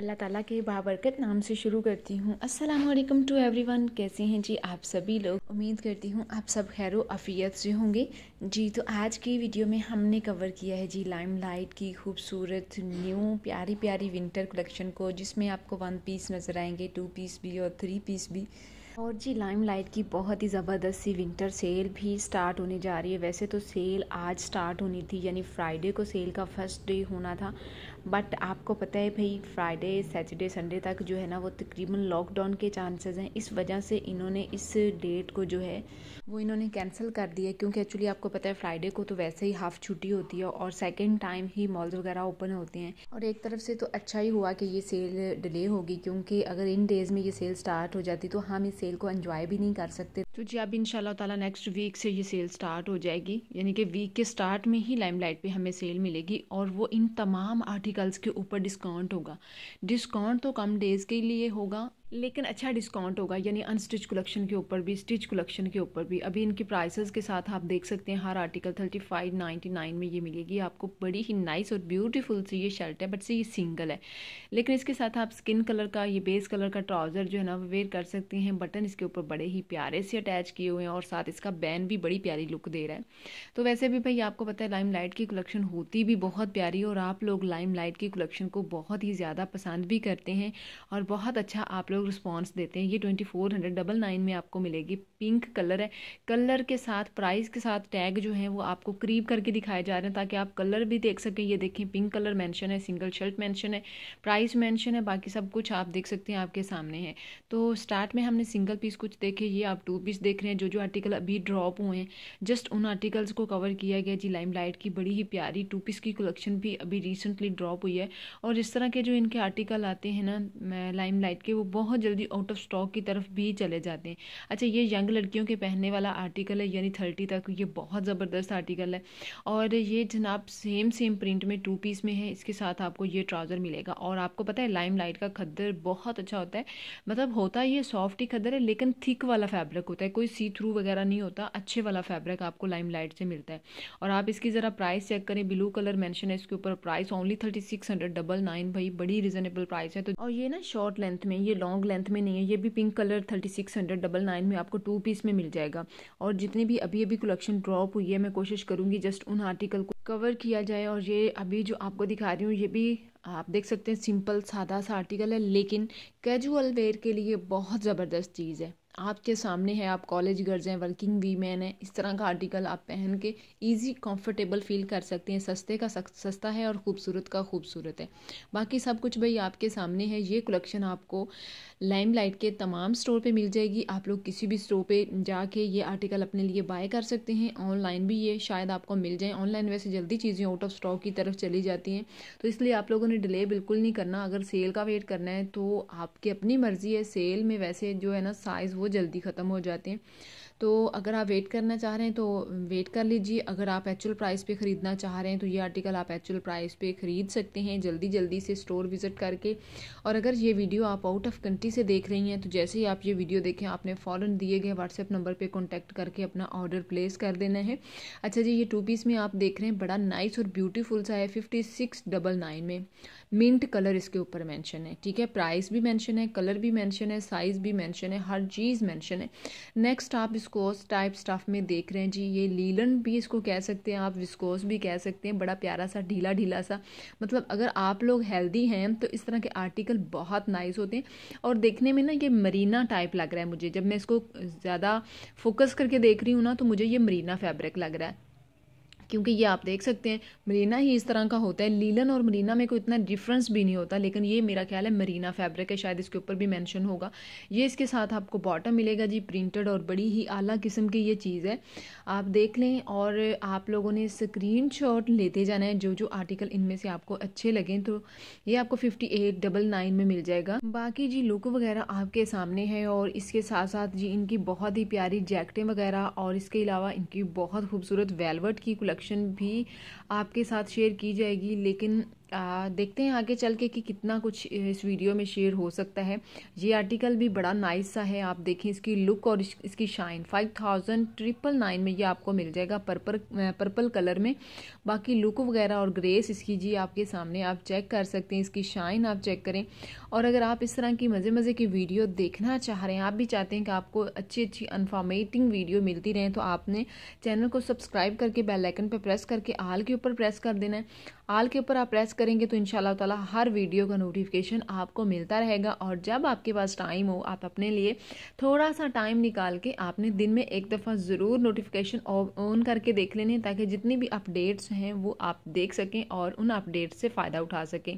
अल्लाह ताला के बाबरकत नाम से शुरू करती हूँ अस्सलाम वालेकुम टू एवरीवन कैसे हैं जी आप सभी लोग उम्मीद करती हूँ आप सब खैर अफियत से होंगे जी तो आज की वीडियो में हमने कवर किया है जी लाइम लाइट की खूबसूरत न्यू प्यारी प्यारी विंटर कलेक्शन को जिसमें आपको वन पीस नज़र आएंगे टू पीस भी और थ्री पीस भी और जी लाइम लाइट की बहुत ही ज़बरदस्त सी विंटर सेल भी स्टार्ट होने जा रही है वैसे तो सेल आज स्टार्ट होनी थी यानी फ्राइडे को सेल का फर्स्ट डे होना था बट आपको पता है भाई फ्राइडे सैटरडे संडे तक जो है ना वो तकरीबन लॉकडाउन के चांसेस हैं इस वजह से इन्होंने इस डेट को जो है वो इन्होंने कैंसिल कर दिया क्योंकि एक्चुअली आपको पता है फ्राइडे को तो वैसे ही हाफ छुट्टी होती है और सेकेंड टाइम ही मॉल्स वगैरह ओपन होते हैं और एक तरफ से तो अच्छा ही हुआ कि ये सेल डिले होगी क्योंकि अगर इन डेज़ में ये सेल स्टार्ट हो जाती तो हम इस सेल को एंजॉय भी नहीं कर सकते तो जी अब इन ताला नेक्स्ट वीक से ये सेल स्टार्ट हो जाएगी यानी कि वीक के स्टार्ट में ही लाइमलाइट पे हमें सेल मिलेगी और वो इन तमाम आर्टिकल्स के ऊपर डिस्काउंट होगा डिस्काउंट तो कम डेज़ के लिए होगा लेकिन अच्छा डिस्काउंट होगा यानी अनस्टिच कलेक्शन के ऊपर भी स्टिच कलेक्शन के ऊपर भी अभी इनकी प्राइसेस के साथ आप देख सकते हैं हर article thirty five ninety nine में ये मिलेगी आपको बड़ी ही नाइस और ब्यूटीफुल सी ये शर्ट है बट से ये सिंगल है लेकिन इसके साथ आप स्किन कलर का ये बेस कलर का ट्राउज़र जो है ना वो वेयर कर सकते हैं बटन इसके ऊपर बड़े ही प्यारे से अटैच किए हुए हैं और साथ इसका बैन भी बड़ी प्यारी लुक दे रहा है तो वैसे भी भाई आपको पता है लाइम लाइट की कलेक्शन होती भी बहुत प्यारी और आप लोग लाइम लाइट की कलेक्शन को बहुत ही ज़्यादा पसंद भी करते हैं और बहुत अच्छा आप लोग लोग रिस्पॉन्स देते हैं ये twenty four hundred double nine में आपको मिलेगी पिंक कलर है कलर के साथ प्राइस के साथ टैग जो है वो आपको करीब करके दिखाए जा रहे हैं ताकि आप कलर भी देख सकें ये देखें पिंक कलर मैंशन है सिंगल शर्ट मैंशन है प्राइस मैंशन है बाकी सब कुछ आप देख सकते हैं आपके सामने है तो स्टार्ट में हमने सिंगल पीस कुछ देखे ये आप टू पीस देख रहे हैं जो जो आर्टिकल अभी ड्रॉप हुए हैं जस्ट उन आर्टिकल्स को कवर किया गया जी लाइम लाइट की बड़ी ही प्यारी टू पीस की कलेक्शन भी अभी रिसेंटली ड्रॉप हुई है और इस तरह के जो इनके आर्टिकल आते हैं ना लाइम लाइट के वो बहुत बहुत जल्दी आउट ऑफ स्टॉक की तरफ भी चले जाते हैं अच्छा ये यंग लड़कियों के पहनने वाला आर्टिकल है यानी थर्टी तक ये बहुत ज़बरदस्त आर्टिकल है और ये जनाब सेम सेम प्रिंट में टू पीस में है इसके साथ आपको ये ट्राउज़र मिलेगा और आपको पता है लाइम लाइट का खद्दर बहुत अच्छा होता है मतलब होता ये सॉफ्ट ही खद्दर है लेकिन थिक वाला फैब्रिक होता है कोई सी थ्रू वगैरह नहीं होता अच्छे वाला फैब्रिक आपको लाइम लाइट से मिलता है और आप इसकी ज़रा प्राइस चेक करें ब्लू कलर मैंशन है इसके ऊपर price only thirty six hundred double nine भाई बड़ी रिजनेबल प्राइस है तो और ये ना शॉर्ट लेंथ में ये लॉन्ग लॉन्ग लेंथ में नहीं है ये भी pink colour thirty six hundred double nine में आपको टू पीस में मिल जाएगा और जितनी भी अभी अभी कलेक्शन ड्रॉप हुई है मैं कोशिश करूँगी जस्ट उन आर्टिकल को कवर किया जाए और ये अभी जो आपको दिखा रही हूँ ये भी आप देख सकते हैं सिंपल सादा सा आर्टिकल है लेकिन कैजुअल वेयर के लिए बहुत ज़बरदस्त चीज़ है आपके सामने है आप कॉलेज गर्ल्स हैं वर्किंग वीमेन हैं इस तरह का आर्टिकल आप पहन के इजी कंफर्टेबल फील कर सकते हैं सस्ते का सस्ता है और खूबसूरत का खूबसूरत है बाकी सब कुछ भाई आपके सामने है ये कलेक्शन आपको लाइट के तमाम स्टोर पे मिल जाएगी आप लोग किसी भी स्टोर पे जाके ये आर्टिकल अपने लिए बाय कर सकते हैं ऑनलाइन भी ये शायद आपको मिल जाए ऑनलाइन वैसे जल्दी चीज़ें आउट ऑफ स्टॉक की तरफ चली जाती हैं तो इसलिए आप लोगों ने डिले बिल्कुल नहीं करना अगर सेल का वेट करना है तो आपकी अपनी मर्ज़ी है सेल में वैसे जो है ना साइज़ वो वो जल्दी ख़त्म हो जाते हैं तो अगर आप वेट करना चाह रहे हैं तो वेट कर लीजिए अगर आप एक्चुअल प्राइस पे ख़रीदना चाह रहे हैं तो ये आर्टिकल आप एक्चुअल प्राइस पे ख़रीद सकते हैं जल्दी जल्दी से स्टोर विज़िट करके और अगर ये वीडियो आप आउट ऑफ कंट्री से देख रही हैं तो जैसे ही आप ये वीडियो देखें आपने फ़ौर दिए गए व्हाट्सएप नंबर पर कॉन्टैक्ट करके अपना ऑर्डर प्लेस कर देना है अच्छा जी ये टू पीस में आप देख रहे हैं बड़ा नाइस और ब्यूटीफुल सा है फिफ्टी सिक्स डबल नाइन में मिंट कलर इसके ऊपर मैंशन है ठीक है प्राइस भी मैंशन है कलर भी मैंशन है साइज़ भी मैंशन है हर चीज़ स्पीशीज मेंशन है नेक्स्ट आप विस्कोस टाइप स्टफ में देख रहे हैं जी ये लीलन भी इसको कह सकते हैं आप विस्कोस भी कह सकते हैं बड़ा प्यारा सा ढीला ढीला सा मतलब अगर आप लोग हेल्दी हैं तो इस तरह के आर्टिकल बहुत नाइस होते हैं और देखने में ना ये मरीना टाइप लग रहा है मुझे जब मैं इसको ज़्यादा फोकस करके देख रही हूँ ना तो मुझे ये मरीना फैब्रिक लग रहा है क्योंकि ये आप देख सकते हैं मरीना ही इस तरह का होता है लीलन और मरीना में कोई इतना डिफरेंस भी नहीं होता लेकिन ये मेरा ख्याल है मरीना फैब्रिक है शायद इसके ऊपर भी मेंशन होगा ये इसके साथ आपको बॉटम मिलेगा जी प्रिंटेड और बड़ी ही आला किस्म की ये चीज़ है आप देख लें और आप लोगों ने स्क्रीन लेते जाना है जो जो आर्टिकल इनमें से आपको अच्छे लगें तो ये आपको फिफ्टी एट डबल नाइन में मिल जाएगा बाकी जी लुक वगैरह आपके सामने है और इसके साथ साथ जी इनकी बहुत ही प्यारी जैकटें वगैरह और इसके अलावा इनकी बहुत खूबसूरत वेलवेट की रिफ्लेक्शन भी आपके साथ शेयर की जाएगी लेकिन आ, देखते हैं आगे चल के कि कितना कुछ इस वीडियो में शेयर हो सकता है ये आर्टिकल भी बड़ा नाइस सा है आप देखें इसकी लुक और इस, इसकी shine five thousand triple nine में ये आपको मिल जाएगा पर्पल पर्पल कलर में बाकी लुक वगैरह और ग्रेस इसकी जी आपके सामने आप चेक कर सकते हैं इसकी शाइन आप चेक करें और अगर आप इस तरह की मज़े मज़े की वीडियो देखना चाह रहे हैं आप भी चाहते हैं कि आपको अच्छी अच्छी इन्फॉर्मेटिंग वीडियो मिलती रहे तो आपने चैनल को सब्सक्राइब करके बेल पर प्रेस करके आल के ऊपर प्रेस कर देना है आल के ऊपर आप प्रेस करेंगे तो इन ताला हर वीडियो का नोटिफिकेशन आपको मिलता रहेगा और जब आपके पास टाइम हो आप अपने लिए थोड़ा सा टाइम निकाल के आपने दिन में एक दफ़ा ज़रूर नोटिफिकेशन ऑन करके देख लेने ताकि जितनी भी अपडेट्स हैं वो आप देख सकें और उन अपडेट्स से फ़ायदा उठा सकें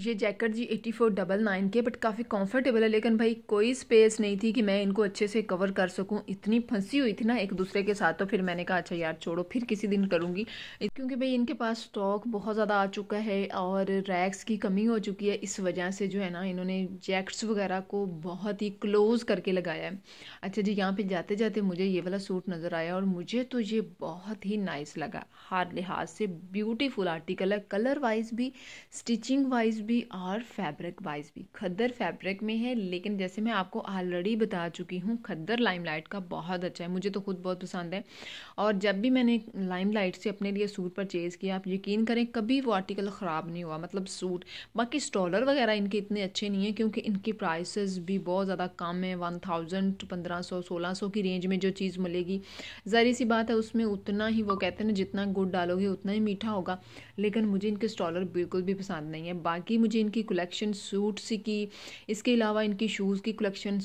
ये जैकेट जी एटी फोर डबल नाइन के बट काफ़ी कंफर्टेबल है लेकिन भाई कोई स्पेस नहीं थी कि मैं इनको अच्छे से कवर कर सकूं इतनी फंसी हुई थी ना एक दूसरे के साथ तो फिर मैंने कहा अच्छा यार छोड़ो फिर किसी दिन करूँगी क्योंकि भाई इनके पास स्टॉक बहुत ज़्यादा आ चुका है और रैक्स की कमी हो चुकी है इस वजह से जो है ना इन्होंने जैकेट्स वगैरह को बहुत ही क्लोज़ करके लगाया है अच्छा जी यहाँ पर जाते जाते मुझे ये वाला सूट नज़र आया और मुझे तो ये बहुत ही नाइस लगा हर लिहाज से ब्यूटीफुल आर्टिकल है कलर वाइज भी स्टिचिंग वाइज भी और फैब्रिक वाइज भी खद्दर फैब्रिक में है लेकिन जैसे मैं आपको ऑलरेडी बता चुकी हूँ खद्दर लाइमलाइट का बहुत अच्छा है मुझे तो खुद बहुत पसंद है और जब भी मैंने लाइमलाइट से अपने लिए सूट परचेज़ किया आप यकीन करें कभी वो आर्टिकल ख़राब नहीं हुआ मतलब सूट बाकी स्टॉलर वगैरह इनके इतने अच्छे नहीं हैं क्योंकि इनके प्राइस भी बहुत ज़्यादा कम है वन थाउजेंड पंद्रह सौ सोलह सौ की रेंज में जो चीज़ मिलेगी ज़ाहिर सी बात है उसमें उतना ही वो कहते हैं ना जितना गुड़ डालोगे उतना ही मीठा होगा लेकिन मुझे इनके स्टॉलर बिल्कुल भी पसंद नहीं है बाकी बाकी मुझे इनकी कलेक्शन सूट्स की इसके अलावा इनकी शूज़ की कलेक्शन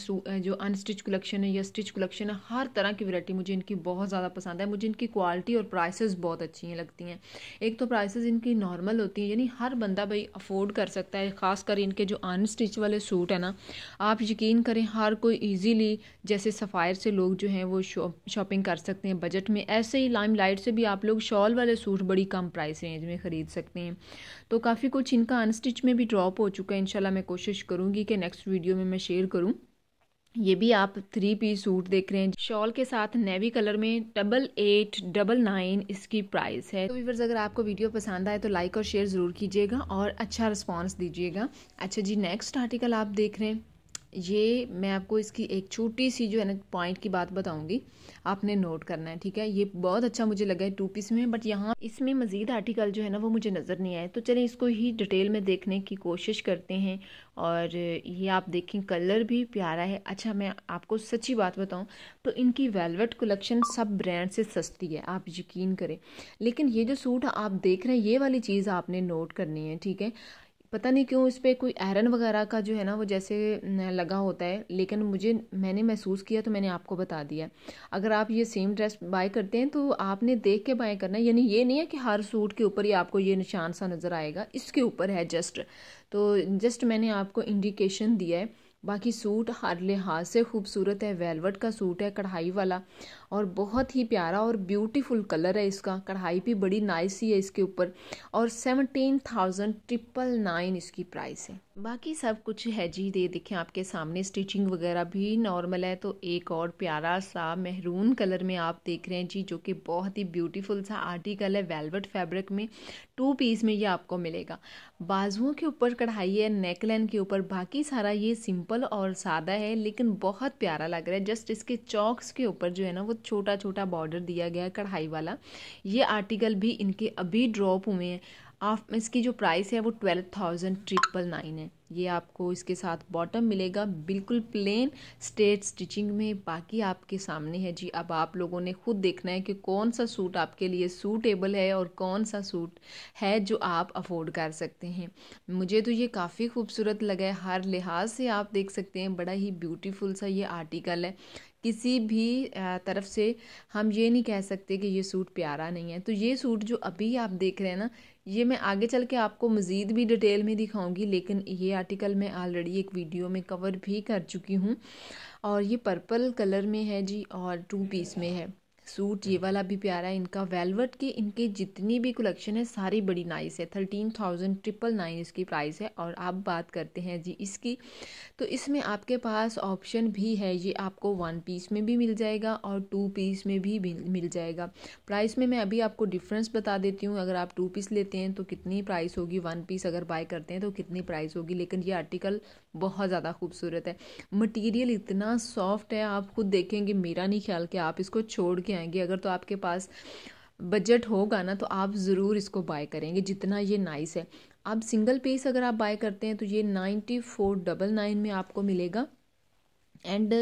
जो अनस्टिच कलेक्शन है या स्टिच कलेक्शन है हर तरह की वैरायटी मुझे इनकी बहुत ज़्यादा पसंद है मुझे इनकी क्वालिटी और प्राइसेस बहुत अच्छी हैं लगती हैं एक तो प्राइसेस इनकी नॉर्मल होती हैं यानी हर बंदा भाई अफोर्ड कर सकता है ख़ासकर इनके जो अनस्टिच वाले सूट है ना आप यकीन करें हर कोई ईजीली जैसे सफ़ायर से लोग जो हैं वो शॉपिंग कर सकते हैं बजट में ऐसे ही लाइम लाइट से भी आप लोग शॉल वाले सूट बड़ी कम प्राइस रेंज में ख़रीद सकते हैं तो काफ़ी कुछ इनका अनस्टिच बीच में भी ड्रॉप हो चुका है इनशाला मैं कोशिश करूँगी कि नेक्स्ट वीडियो में मैं शेयर करूँ ये भी आप थ्री पीस सूट देख रहे हैं शॉल के साथ नेवी कलर में डबल एट डबल नाइन इसकी प्राइस है तो व्यूवर्स अगर आपको वीडियो पसंद आए तो लाइक और शेयर ज़रूर कीजिएगा और अच्छा रिस्पॉन्स दीजिएगा अच्छा जी नेक्स्ट आर्टिकल आप देख रहे हैं ये मैं आपको इसकी एक छोटी सी जो है ना पॉइंट की बात बताऊंगी आपने नोट करना है ठीक है ये बहुत अच्छा मुझे लगा है टू पीस में बट यहाँ इसमें मज़ीद आर्टिकल जो है ना वो मुझे नज़र नहीं आए तो चलें इसको ही डिटेल में देखने की कोशिश करते हैं और ये आप देखें कलर भी प्यारा है अच्छा मैं आपको सच्ची बात बताऊँ तो इनकी वेलवेट कलेक्शन सब ब्रांड से सस्ती है आप यकीन करें लेकिन ये जो सूट आप देख रहे हैं ये वाली चीज़ आपने नोट करनी है ठीक है पता नहीं क्यों इस पर कोई आयरन वगैरह का जो है ना वो जैसे लगा होता है लेकिन मुझे मैंने महसूस किया तो मैंने आपको बता दिया अगर आप ये सेम ड्रेस बाय करते हैं तो आपने देख के बाय करना यानी ये नहीं है कि हर सूट के ऊपर ही आपको ये निशान सा नज़र आएगा इसके ऊपर है जस्ट तो जस्ट मैंने आपको इंडिकेशन दिया है बाकी सूट हर लिहाज से खूबसूरत है वेलवेट का सूट है कढ़ाई वाला और बहुत ही प्यारा और ब्यूटीफुल कलर है इसका कढ़ाई भी बड़ी नाइस ही है इसके ऊपर और सेवनटीन थाउजेंड ट्रिपल नाइन इसकी प्राइस है बाकी सब कुछ है जी दे देखें आपके सामने स्टिचिंग वगैरह भी नॉर्मल है तो एक और प्यारा सा महरून कलर में आप देख रहे हैं जी जो कि बहुत ही ब्यूटीफुल सा आर्टिकल है वेलवेट फैब्रिक में टू पीस में ये आपको मिलेगा बाजुओं के ऊपर कढ़ाई है नेक लाइन के ऊपर बाकी सारा ये सिंपल और सादा है लेकिन बहुत प्यारा लग रहा है जस्ट इसके चौक्स के ऊपर जो है ना वो बहुत छोटा छोटा बॉर्डर दिया गया है कढ़ाई वाला ये आर्टिकल भी इनके अभी ड्रॉप हुए हैं आप इसकी जो प्राइस है वो ट्वेल्व थाउजेंड ट्रिपल नाइन है ये आपको इसके साथ बॉटम मिलेगा बिल्कुल प्लेन स्टेट स्टिचिंग में बाकी आपके सामने है जी अब आप लोगों ने खुद देखना है कि कौन सा सूट आपके लिए सूटेबल है और कौन सा सूट है जो आप अफोर्ड कर सकते हैं मुझे तो ये काफ़ी खूबसूरत लगा है हर लिहाज से आप देख सकते हैं बड़ा ही ब्यूटीफुल सा ये आर्टिकल है किसी भी तरफ से हम ये नहीं कह सकते कि ये सूट प्यारा नहीं है तो ये सूट जो अभी आप देख रहे हैं ना ये मैं आगे चल के आपको मज़ीद भी डिटेल में दिखाऊंगी लेकिन ये आर्टिकल मैं ऑलरेडी एक वीडियो में कवर भी कर चुकी हूँ और ये पर्पल कलर में है जी और टू पीस में है सूट ये हम्म। वाला भी प्यारा है इनका वेलवेट की इनके जितनी भी कलेक्शन है सारी बड़ी नाइस है थर्टीन थाउजेंड ट्रिपल नाइन इसकी प्राइस है और आप बात करते हैं जी इसकी तो इसमें आपके पास ऑप्शन भी है ये आपको वन पीस में भी मिल जाएगा और टू पीस में भी मिल जाएगा प्राइस में मैं अभी आपको डिफरेंस बता देती हूँ अगर आप टू पीस लेते हैं तो कितनी प्राइस होगी वन पीस अगर बाय करते हैं तो कितनी प्राइस होगी लेकिन ये आर्टिकल बहुत ज़्यादा खूबसूरत है मटीरियल इतना सॉफ्ट है आप खुद देखेंगे मेरा नहीं ख्याल कि आप इसको छोड़ के आएंगी अगर तो आपके पास बजट होगा ना तो आप ज़रूर इसको बाय करेंगे जितना ये नाइस है आप सिंगल पीस अगर आप बाय करते हैं तो ये नाइन्टी फोर डबल नाइन में आपको मिलेगा एंड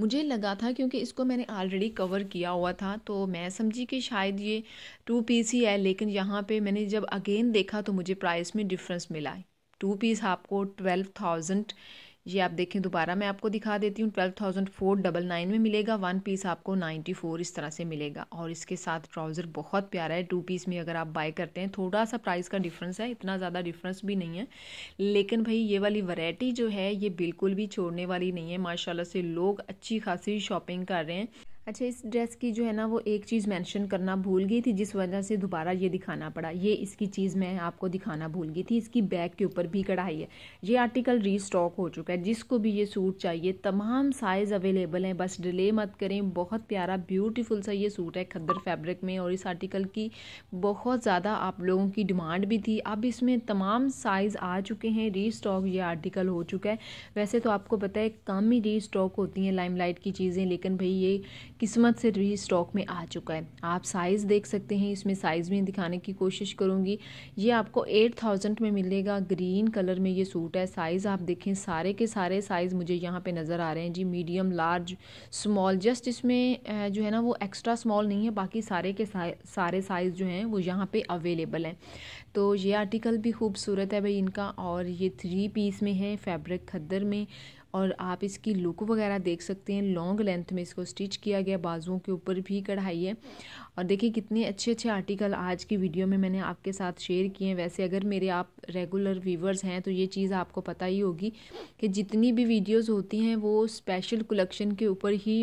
मुझे लगा था क्योंकि इसको मैंने ऑलरेडी कवर किया हुआ था तो मैं समझी कि शायद ये टू पीस ही है लेकिन यहाँ पे मैंने जब अगेन देखा तो मुझे प्राइस में डिफरेंस मिला टू पीस आपको ट्वेल्व थाउजेंड ये आप देखें दोबारा मैं आपको दिखा देती हूँ twelve thousand four double nine में मिलेगा वन पीस आपको नाइन्टी फोर इस तरह से मिलेगा और इसके साथ ट्राउज़र बहुत प्यारा है टू पीस में अगर आप बाय करते हैं थोड़ा सा प्राइस का डिफरेंस है इतना ज़्यादा डिफरेंस भी नहीं है लेकिन भाई ये वाली वरायटी जो है ये बिल्कुल भी छोड़ने वाली नहीं है माशाला से लोग अच्छी खासी शॉपिंग कर रहे हैं अच्छा इस ड्रेस की जो है ना वो एक चीज़ मेंशन करना भूल गई थी जिस वजह से दोबारा ये दिखाना पड़ा ये इसकी चीज़ मैं आपको दिखाना भूल गई थी इसकी बैक के ऊपर भी कढ़ाई है ये आर्टिकल रीस्टॉक हो चुका है जिसको भी ये सूट चाहिए तमाम साइज़ अवेलेबल हैं बस डिले मत करें बहुत प्यारा ब्यूटीफुल सा ये सूट है खद्दर फैब्रिक में और इस आर्टिकल की बहुत ज़्यादा आप लोगों की डिमांड भी थी अब इसमें तमाम साइज़ आ चुके हैं स्टॉक ये आर्टिकल हो चुका है वैसे तो आपको पता है कम ही स्टॉक होती हैं लाइट की चीज़ें लेकिन भाई ये किस्मत से री स्टॉक में आ चुका है आप साइज़ देख सकते हैं इसमें साइज़ भी दिखाने की कोशिश करूँगी ये आपको एट थाउजेंड में मिलेगा ग्रीन कलर में ये सूट है साइज़ आप देखें सारे के सारे साइज़ मुझे यहाँ पे नज़र आ रहे हैं जी मीडियम लार्ज स्मॉल जस्ट इसमें जो है ना वो एक्स्ट्रा स्मॉल नहीं है बाकी सारे के सारे साइज़ जो हैं वो यहाँ पर अवेलेबल हैं तो ये आर्टिकल भी खूबसूरत है भाई इनका और ये थ्री पीस में है फैब्रिक खद्दर में और आप इसकी लुक वगैरह देख सकते हैं लॉन्ग लेंथ में इसको स्टिच किया गया बाजुओं के ऊपर भी कढ़ाई है और देखिए कितने अच्छे अच्छे आर्टिकल आज की वीडियो में मैंने आपके साथ शेयर किए हैं वैसे अगर मेरे आप रेगुलर व्यूवर्स हैं तो ये चीज़ आपको पता ही होगी कि जितनी भी वीडियोज़ होती हैं वो स्पेशल कलेक्शन के ऊपर ही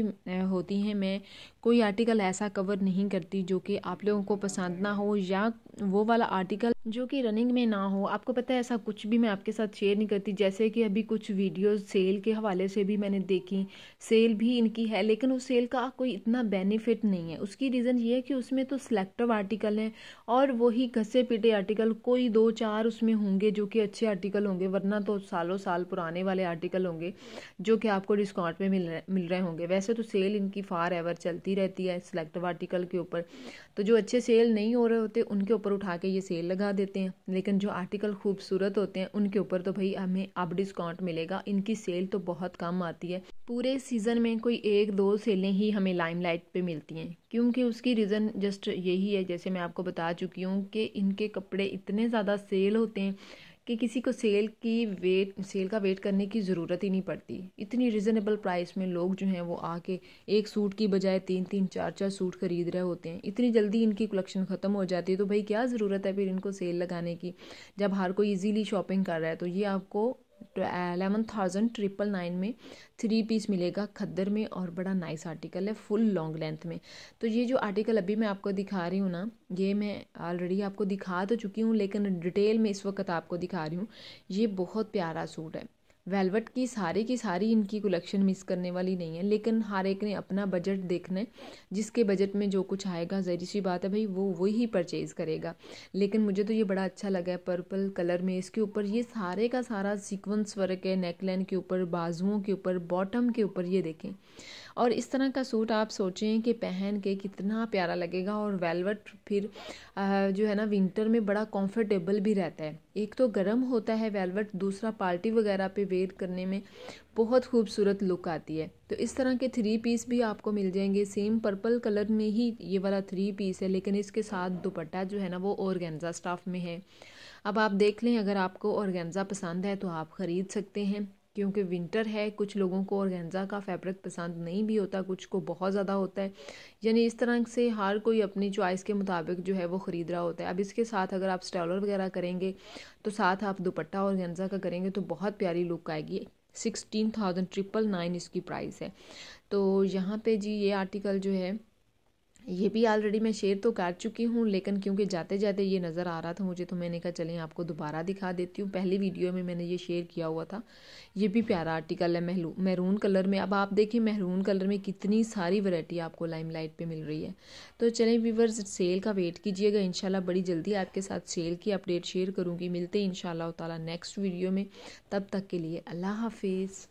होती हैं मैं कोई आर्टिकल ऐसा कवर नहीं करती जो कि आप लोगों को पसंद ना हो या वो वाला आर्टिकल जो कि रनिंग में ना हो आपको पता है ऐसा कुछ भी मैं आपके साथ शेयर नहीं करती जैसे कि अभी कुछ वीडियोस सेल के हवाले से भी मैंने देखी सेल भी इनकी है लेकिन उस सेल का कोई इतना बेनिफिट नहीं है उसकी रीज़न ये है कि उसमें तो सिलेक्टिव आर्टिकल हैं और वही घसे पिटे आर्टिकल कोई दो चार उसमें होंगे जो कि अच्छे आर्टिकल होंगे वरना तो सालों साल पुराने वाले आर्टिकल होंगे जो कि आपको डिस्काउंट में मिल रहे मिल रहे होंगे वैसे तो सेल इनकी फार एवर चलती आती रहती है सिलेक्टिव आर्टिकल के ऊपर तो जो अच्छे सेल नहीं हो रहे होते उनके ऊपर उठा के ये सेल लगा देते हैं लेकिन जो आर्टिकल खूबसूरत होते हैं उनके ऊपर तो भाई हमें अब डिस्काउंट मिलेगा इनकी सेल तो बहुत कम आती है पूरे सीज़न में कोई एक दो सेलें ही हमें लाइमलाइट पे मिलती हैं क्योंकि उसकी रीज़न जस्ट यही है जैसे मैं आपको बता चुकी हूँ कि इनके कपड़े इतने ज़्यादा सेल होते हैं कि किसी को सेल की वेट सेल का वेट करने की ज़रूरत ही नहीं पड़ती इतनी रिजनेबल प्राइस में लोग जो हैं वो आके एक सूट की बजाय तीन तीन चार चार सूट खरीद रहे होते हैं इतनी जल्दी इनकी कलेक्शन ख़त्म हो जाती है तो भाई क्या ज़रूरत है फिर इनको सेल लगाने की जब हर कोई ईजीली शॉपिंग कर रहा है तो ये आपको एलेवन थाउजेंड ट्रिपल नाइन में थ्री पीस मिलेगा खद्दर में और बड़ा नाइस आर्टिकल है फुल लॉन्ग लेंथ में तो ये जो आर्टिकल अभी मैं आपको दिखा रही हूँ ना ये मैं ऑलरेडी आपको दिखा तो चुकी हूँ लेकिन डिटेल में इस वक्त आपको दिखा रही हूँ ये बहुत प्यारा सूट है वेलवेट की सारी की सारी इनकी कलेक्शन मिस करने वाली नहीं है लेकिन हर एक ने अपना बजट देखना है जिसके बजट में जो कुछ आएगा जहरी सी बात है भाई वो वही ही परचेज़ करेगा लेकिन मुझे तो ये बड़ा अच्छा लगा है पर्पल कलर में इसके ऊपर ये सारे का सारा सीक्वेंस वर्क है नेकलाइन के ऊपर बाजुओं के ऊपर बॉटम के ऊपर ये देखें और इस तरह का सूट आप सोचें कि पहन के कितना प्यारा लगेगा और वेलवेट फिर जो है ना विंटर में बड़ा कंफर्टेबल भी रहता है एक तो गर्म होता है वेलवेट दूसरा पार्टी वगैरह पे वेयर करने में बहुत खूबसूरत लुक आती है तो इस तरह के थ्री पीस भी आपको मिल जाएंगे सेम पर्पल कलर में ही ये वाला थ्री पीस है लेकिन इसके साथ दुपट्टा जो है ना वो औरगेंजा स्टाफ में है अब आप देख लें अगर आपको औरगेंजा पसंद है तो आप ख़रीद सकते हैं क्योंकि विंटर है कुछ लोगों को ऑर्गेन्जा का फैब्रिक पसंद नहीं भी होता कुछ को बहुत ज़्यादा होता है यानी इस तरह से हर कोई अपनी चॉइस के मुताबिक जो है वो ख़रीद रहा होता है अब इसके साथ अगर आप स्टॉलर वगैरह करेंगे तो साथ आप दुपट्टा और गेंजा का करेंगे तो बहुत प्यारी लुक आएगी सिक्सटीन थाउजेंड ट्रिपल नाइन इसकी प्राइस है तो यहाँ पे जी ये आर्टिकल जो है ये भी ऑलरेडी मैं शेयर तो कर चुकी हूँ लेकिन क्योंकि जाते जाते ये नज़र आ रहा था मुझे तो मैंने कहा चलें आपको दोबारा दिखा देती हूँ पहली वीडियो में मैंने ये शेयर किया हुआ था ये भी प्यारा आर्टिकल है महलू मैरून कलर में अब आप देखिए मैरून कलर में कितनी सारी वैरायटी आपको लाइम लाइट पर मिल रही है तो चलें व्यूवर्स सेल का वेट कीजिएगा इन बड़ी जल्दी आपके साथ सेल की अपडेट शेयर करूँगी मिलते हैं इन शाला नेक्स्ट वीडियो में तब तक के लिए अल्लाह हाफिज़